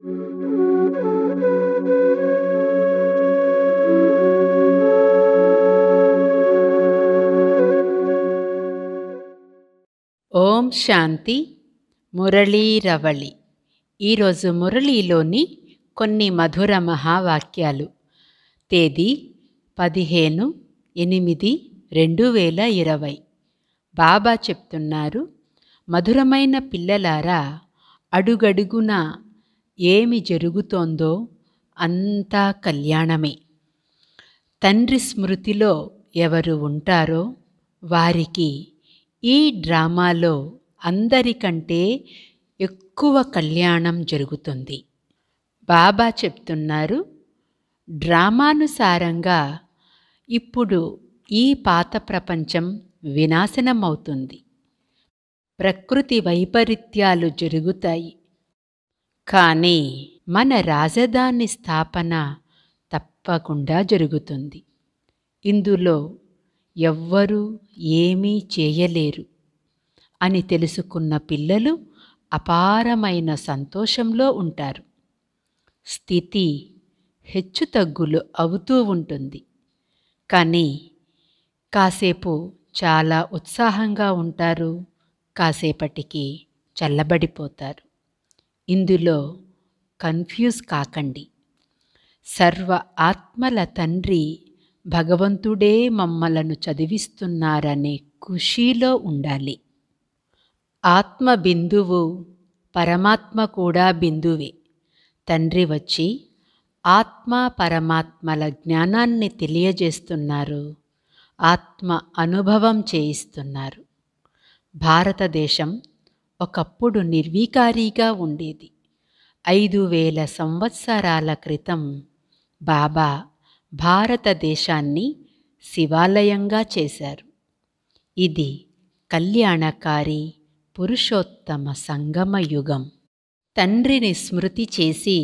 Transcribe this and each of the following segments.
ఓం శాంతి మురళీరవళి ఈరోజు మురళీలోని కొన్ని మధుర మహావాక్యాలు తేదీ పదిహేను ఎనిమిది రెండు వేల ఇరవై బాబా చెప్తున్నారు మధురమైన పిల్లలారా అడుగడుగునా ఏమి జరుగుతోందో అంతా కళ్యాణమే తండ్రి స్మృతిలో ఎవరు ఉంటారో వారికి ఈ డ్రామాలో అందరికంటే ఎక్కువ కళ్యాణం జరుగుతుంది బాబా చెప్తున్నారు డ్రామానుసారంగా ఇప్పుడు ఈ పాత ప్రపంచం వినాశనం అవుతుంది ప్రకృతి వైపరీత్యాలు జరుగుతాయి కానీ మన రాజధాని స్థాపన తప్పకుండా జరుగుతుంది ఇందులో ఎవ్వరూ ఏమీ చేయలేరు అని తెలుసుకున్న పిల్లలు అపారమైన సంతోషంలో ఉంటారు స్థితి హెచ్చుతగ్గులు అవుతూ ఉంటుంది కానీ కాసేపు చాలా ఉత్సాహంగా ఉంటారు కాసేపటికి చల్లబడిపోతారు ఇందులో కన్ఫ్యూజ్ కాకండి సర్వ ఆత్మల తండ్రి భగవంతుడే మమ్మలను చదివిస్తున్నారనే ఖుషీలో ఉండాలి ఆత్మ బిందువు పరమాత్మ కూడా బిందువే తండ్రి వచ్చి ఆత్మ పరమాత్మల జ్ఞానాన్ని తెలియజేస్తున్నారు ఆత్మ అనుభవం చేయిస్తున్నారు భారతదేశం ఒకప్పుడు నిర్వీకారీగా ఉండేది ఐదు వేల సంవత్సరాల క్రితం బాబా భారతదేశాన్ని శివాలయంగా చేశారు ఇది కళ్యాణకారి పురుషోత్తమ సంగమ యుగం తండ్రిని స్మృతి చేసి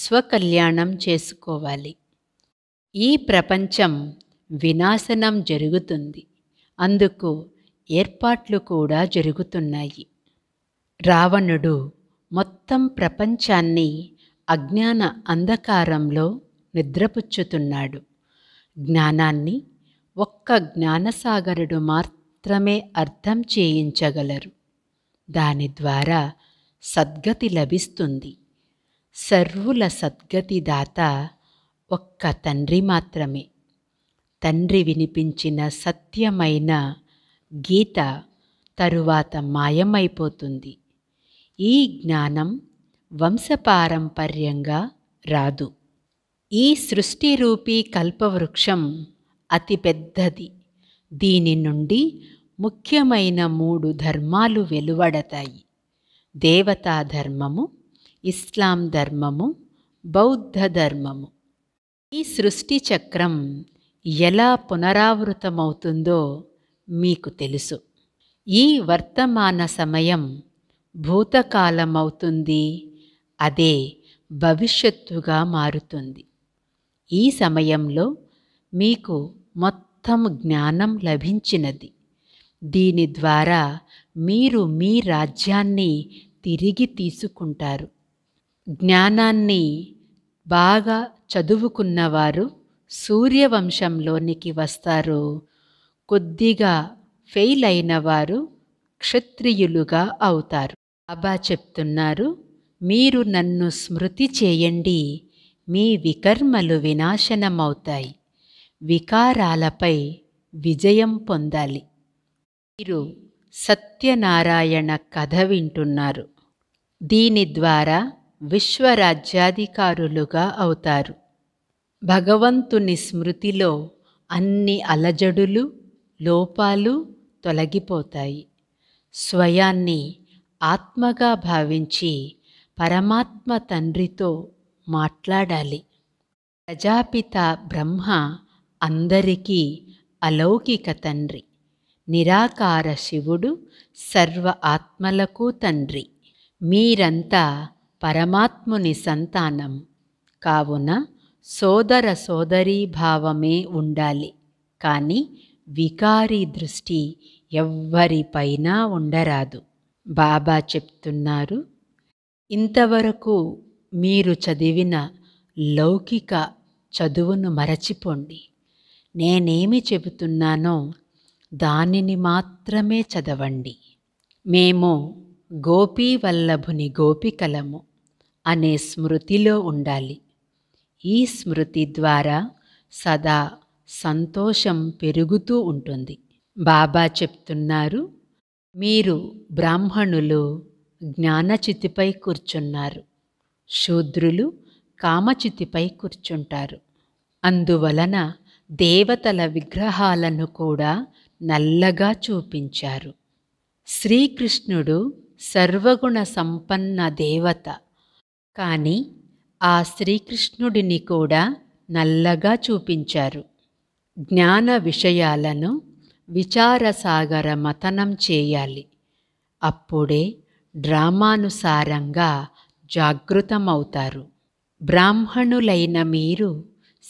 స్వకల్యాణం చేసుకోవాలి ఈ ప్రపంచం వినాశనం జరుగుతుంది అందుకు ఏర్పాట్లు కూడా జరుగుతున్నాయి రావణుడు మొత్తం ప్రపంచాన్ని అజ్ఞాన అంధకారంలో నిద్రపుచ్చుతున్నాడు జ్ఞానాన్ని ఒక్క జ్ఞానసాగరుడు మాత్రమే అర్థం చేయించగలరు దాని ద్వారా సద్గతి లభిస్తుంది సర్వుల సద్గతి దాత ఒక్క తండ్రి మాత్రమే తండ్రి వినిపించిన సత్యమైన గీత తరువాత మాయమైపోతుంది ఈ జ్ఞానం వంశపారంపర్యంగా రాదు ఈ సృష్టి రూపీ కల్పవృక్షం అతి పెద్దది దీని నుండి ముఖ్యమైన మూడు ధర్మాలు వెలువడతాయి దేవతా ధర్మము ఇస్లాం ధర్మము బౌద్ధ ధర్మము ఈ సృష్టి చక్రం ఎలా పునరావృతమవుతుందో మీకు తెలుసు ఈ వర్తమాన సమయం భూతకాలమవుతుంది అదే భవిష్యత్తుగా మారుతుంది ఈ సమయంలో మీకు మొత్తం జ్ఞానం లభించినది దీని ద్వారా మీరు మీ రాజ్యాన్ని తిరిగి తీసుకుంటారు జ్ఞానాన్ని బాగా చదువుకున్నవారు సూర్యవంశంలోనికి వస్తారు కొద్దిగా ఫెయిల్ అయినవారు క్షత్రియులుగా అవుతారు అబా చెప్తున్నారు మీరు నన్ను స్మృతి చేయండి మీ వికర్మలు వినాశనమవుతాయి వికారాలపై విజయం పొందాలి మీరు సత్యనారాయణ కథ వింటున్నారు దీని ద్వారా విశ్వరాజ్యాధికారులుగా అవుతారు భగవంతుని స్మృతిలో అన్ని అలజడులు లోపాలు తొలగిపోతాయి స్వయాన్ని ఆత్మగా భావించి పరమాత్మ తండ్రితో మాట్లాడాలి ప్రజాపిత బ్రహ్మ అందరికీ అలౌకిక తండ్రి నిరాకార శివుడు సర్వ ఆత్మలకు తండ్రి మీరంతా పరమాత్ముని సంతానం కావున సోదర భావమే ఉండాలి కానీ వికారి దృష్టి ఎవ్వరిపైనా ఉండరాదు బాబా చెప్తున్నారు ఇంతవరకు మీరు చదివిన లౌకిక చదువును మరచిపోండి నేనేమి చెబుతున్నానో దానిని మాత్రమే చదవండి మేము గోపీవల్లభుని గోపికలము అనే స్మృతిలో ఉండాలి ఈ స్మృతి ద్వారా సదా సంతోషం పెరుగుతూ ఉంటుంది బాబా చెప్తున్నారు మీరు బ్రాహ్మణులు జ్ఞానచితిపై కూర్చున్నారు శూద్రులు కామచితిపై కూర్చుంటారు అందువలన దేవతల విగ్రహాలను కూడా నల్లగా చూపించారు శ్రీకృష్ణుడు సర్వగుణ సంపన్న దేవత కానీ ఆ శ్రీకృష్ణుడిని కూడా నల్లగా చూపించారు జ్ఞాన విషయాలను విచారసాగర మతనం చేయాలి అప్పుడే డ్రామానుసారంగా జాగృతమవుతారు బ్రాహ్మణులైన మీరు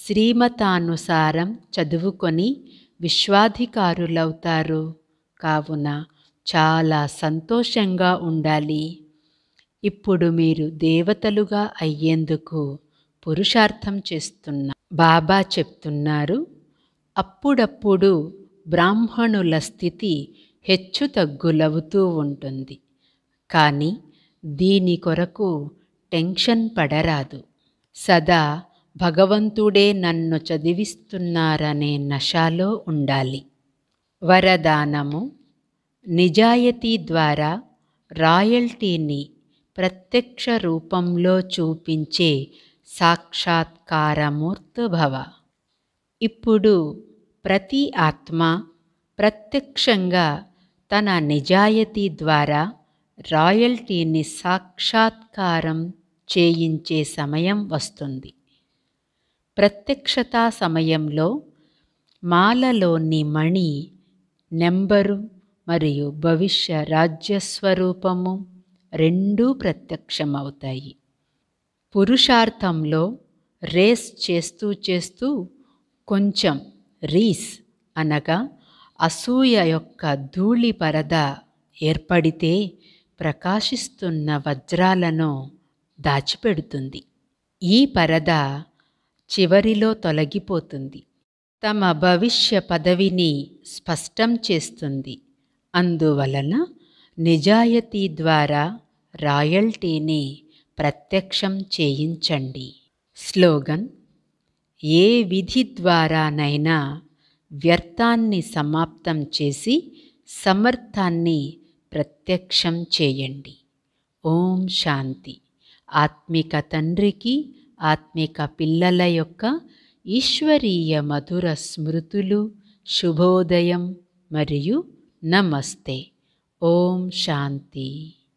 శ్రీమతానుసారం చదువుకొని విశ్వాధికారులవుతారు కావున చాలా సంతోషంగా ఉండాలి ఇప్పుడు మీరు దేవతలుగా అయ్యేందుకు పురుషార్థం చేస్తున్న బాబా చెప్తున్నారు అప్పుడప్పుడు బ్రాహ్మణుల స్థితి హెచ్చు తగ్గులవుతూ ఉంటుంది కానీ దీని కొరకు టెన్షన్ పడరాదు సదా భగవంతుడే నన్ను చదివిస్తున్నారనే నశాలో ఉండాలి వరదానము నిజాయతీ ద్వారా రాయల్టీని ప్రత్యక్ష రూపంలో చూపించే మూర్తుభవ ఇప్పుడు ప్రతి ఆత్మ ప్రత్యక్షంగా తన నిజాయతీ ద్వారా రాయల్టీని సాక్షాత్కారం చేయించే సమయం వస్తుంది ప్రత్యక్షతా సమయంలో మాలలోని మణి నెంబరు మరియు భవిష్య రాజ్యస్వరూపము రెండూ ప్రత్యక్షమవుతాయి పురుషార్థంలో రేస్ చేస్తూ చేస్తూ కొంచెం రీస్ అనగా అసూయ యొక్క ధూళి పరద ఏర్పడితే ప్రకాశిస్తున్న వజ్రాలను దాచిపెడుతుంది ఈ పరద చివరిలో తొలగిపోతుంది తమ భవిష్య పదవిని స్పష్టం చేస్తుంది అందువలన నిజాయతీ ద్వారా రాయల్టీని ప్రత్యక్షం చేయించండి స్లోగన్ ఏ విధి ద్వారానైనా వ్యర్థాన్ని సమాప్తం చేసి సమర్థాన్ని ప్రత్యక్షం చేయండి ఓం శాంతి ఆత్మిక తండ్రికి ఆత్మిక పిల్లల యొక్క ఈశ్వరీయ మధుర స్మృతులు శుభోదయం మరియు నమస్తే ఓం శాంతి